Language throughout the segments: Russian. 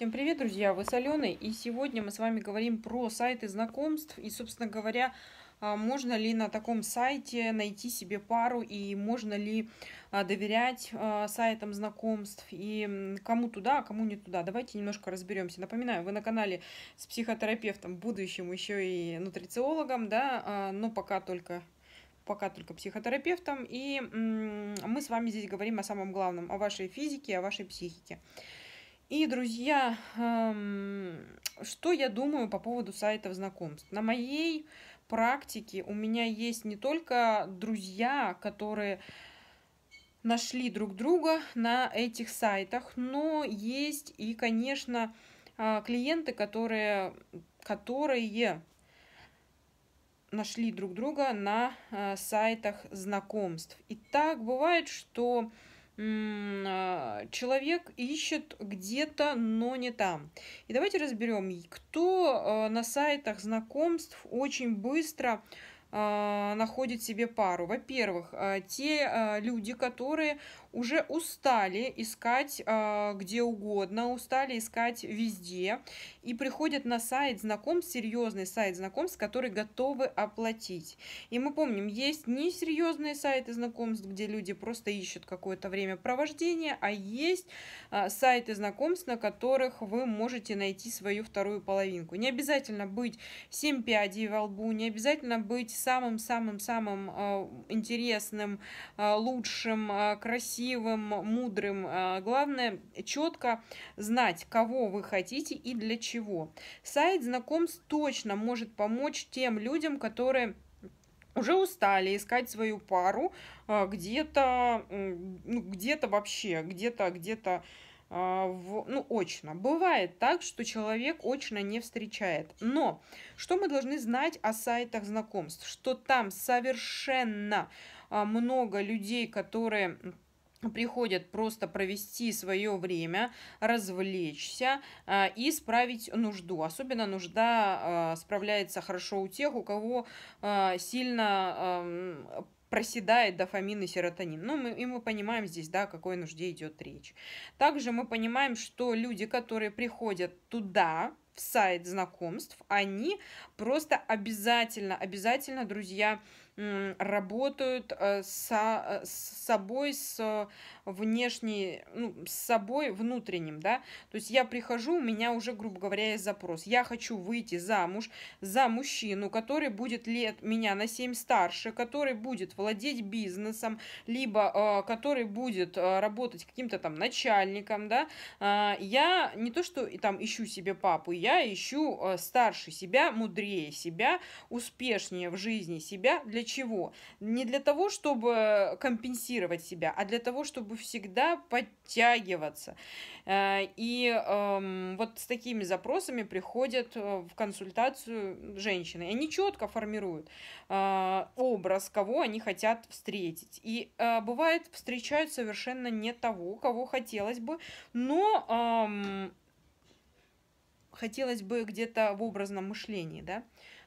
Всем привет, друзья! Вы с Аленой, и сегодня мы с вами говорим про сайты знакомств и, собственно говоря, а, можно ли на таком сайте найти себе пару и можно ли а, доверять а, сайтам знакомств и кому туда, а кому не туда. Давайте немножко разберемся. Напоминаю, вы на канале с психотерапевтом, будущим еще и нутрициологом, да, но пока только пока только психотерапевтом, и мы с вами здесь говорим о самом главном, о вашей физике, о вашей психике. И, друзья, эм, что я думаю по поводу сайтов знакомств? На моей практике у меня есть не только друзья, которые нашли друг друга на этих сайтах, но есть и, конечно, а, клиенты, которые, которые нашли друг друга на э, сайтах знакомств. И так бывает, что а, человек ищет где-то, но не там. И давайте разберем, кто а, на сайтах знакомств очень быстро а, находит себе пару. Во-первых, а, те а, люди, которые уже устали искать где угодно, устали искать везде и приходят на сайт знакомств, серьезный сайт знакомств, который готовы оплатить. И мы помним, есть несерьезные сайты знакомств, где люди просто ищут какое-то время провождения, а есть сайты знакомств, на которых вы можете найти свою вторую половинку. Не обязательно быть 7 пядей во лбу, не обязательно быть самым-самым-самым э, интересным, э, лучшим, э, красивым, мудрым. Главное четко знать, кого вы хотите и для чего. Сайт знакомств точно может помочь тем людям, которые уже устали искать свою пару где-то, ну, где-то вообще, где-то, где-то а, в, ну, очно. Бывает так, что человек очно не встречает. Но что мы должны знать о сайтах знакомств? Что там совершенно а, много людей, которые приходят просто провести свое время, развлечься а, и справить нужду. Особенно нужда а, справляется хорошо у тех, у кого а, сильно проседает дофамин и серотонин. Ну, мы, и мы понимаем здесь, да, о какой нужде идет речь. Также мы понимаем, что люди, которые приходят туда, в сайт знакомств, они просто обязательно, обязательно, друзья, работают э, со, э, с собой, с внешней, ну, с собой внутренним, да. То есть я прихожу, у меня уже, грубо говоря, есть запрос. Я хочу выйти замуж за мужчину, который будет лет меня на 7 старше, который будет владеть бизнесом, либо э, который будет э, работать каким-то там начальником, да. Э, я не то, что там ищу себе папу, я ищу э, старше себя, мудрее себя, успешнее в жизни себя. Для чего? Не для того, чтобы компенсировать себя, а для того, чтобы всегда подтягиваться. Э, и эм, вот с такими запросами приходят э, в консультацию женщины. И они четко формируют э, образ, кого они хотят встретить. И бывает, встречают совершенно не того, кого хотелось бы, но эм, хотелось бы где-то в образном мышлении, да,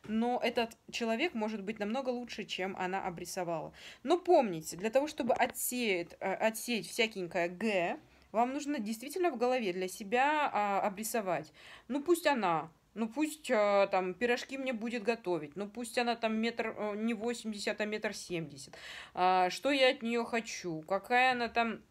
но этот человек может быть намного лучше, чем она обрисовала. Но помните, для того, чтобы отсеять, э, отсеять всякенькое «г», вам нужно действительно в голове для себя а, обрисовать. Ну, пусть она ну пусть э, там пирожки мне будет готовить, ну пусть она там метр, э, не 80, а метр 70. А, что я от нее хочу, какая она там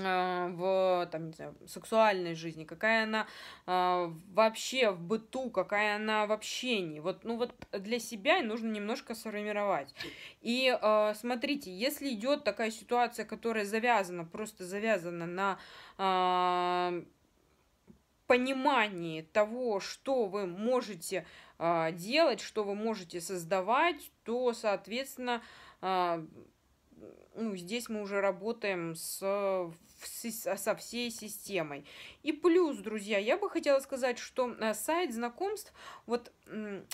а, в там, не знаю, сексуальной жизни, какая она э, вообще в быту, какая она в общении. Вот, ну вот для себя нужно немножко сформировать. И э, смотрите, если идет такая ситуация, которая завязана, просто завязана на э, понимании того, что вы можете э, делать, что вы можете создавать, то, соответственно, э, ну, здесь мы уже работаем с, э, а, со всей системой. И плюс, друзья, я бы хотела сказать, что э, сайт знакомств, вот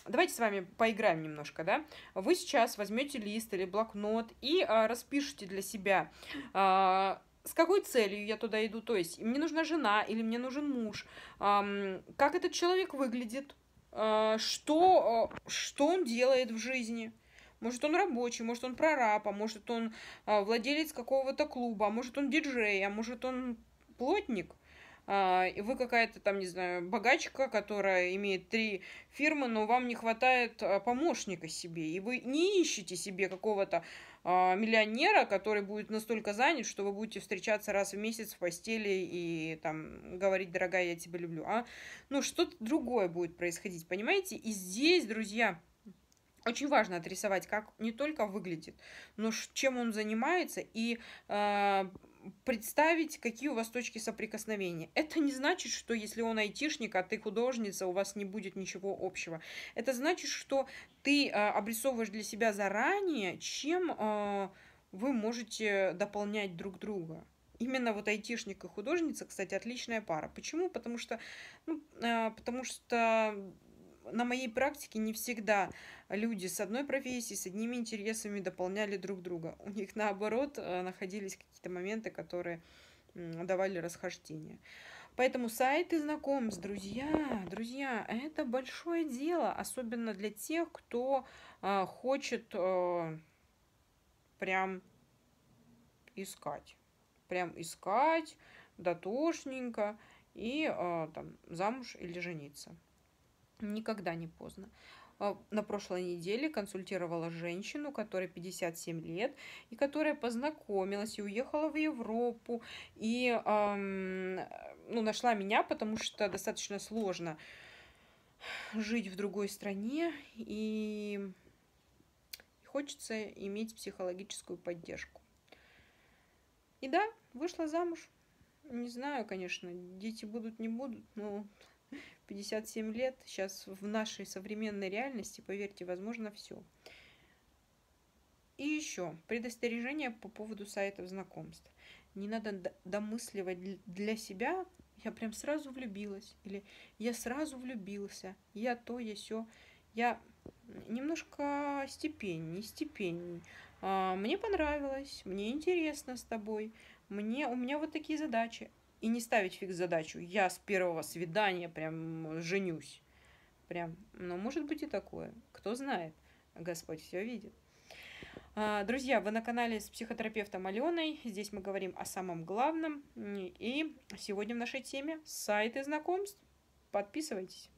давайте с вами поиграем немножко, да. Вы сейчас возьмете лист или блокнот и а, распишите для себя, а, с какой целью я туда иду, то есть мне нужна жена или мне нужен муж, а, как этот человек выглядит, а, что, а, что он делает в жизни – может, он рабочий, может, он прораб, а может, он а, владелец какого-то клуба, а может, он диджей, а может, он плотник. А, и вы какая-то там, не знаю, богачка, которая имеет три фирмы, но вам не хватает а, помощника себе. И вы не ищете себе какого-то миллионера, который будет настолько занят, что вы будете встречаться раз в месяц в постели и там говорить, дорогая, я тебя люблю. А ну что-то другое будет происходить, понимаете? И здесь, друзья, очень важно отрисовать, как не только выглядит, но чем он занимается и э, представить, какие у вас точки соприкосновения. Это не значит, что если он айтишник, а ты художница, у вас не будет ничего общего. Это значит, что ты э, обрисовываешь для себя заранее, чем э, вы можете дополнять друг друга. Именно вот айтишник и художница, кстати, отличная пара. Почему? Потому что, ну, э, потому что на моей практике не всегда люди с одной профессией, с одними интересами дополняли друг друга. У них, наоборот, э, находились какие-то моменты, которые давали расхождение. Поэтому сайты знакомств, друзья, друзья, это большое дело, особенно для тех, кто э, хочет э, прям искать, прям искать дотошненько и э, там замуж или жениться. Никогда не поздно. А, на прошлой неделе консультировала женщину, которой 57 лет, и которая познакомилась и уехала в Европу, и эм, ну, нашла меня, потому что достаточно сложно жить в другой стране, и хочется иметь психологическую поддержку. И да, вышла замуж. Не знаю, конечно, дети будут, не будут, но 57 лет, сейчас в нашей современной реальности, поверьте, возможно все. И еще предостережение по поводу сайтов знакомств. Не надо домысливать для себя, я прям сразу влюбилась, или я сразу влюбился, я то, я все, я немножко степень, не степень. А мне понравилось, мне интересно с тобой, мне, у меня вот такие задачи и не ставить фикс-задачу. Я с первого свидания прям э, женюсь. Прям. Но ну, может быть и такое. Кто знает. Господь все видит. А, друзья, вы на канале с психотерапевтом Аленой. Здесь мы говорим о самом главном. И сегодня в нашей теме сайты знакомств. Подписывайтесь.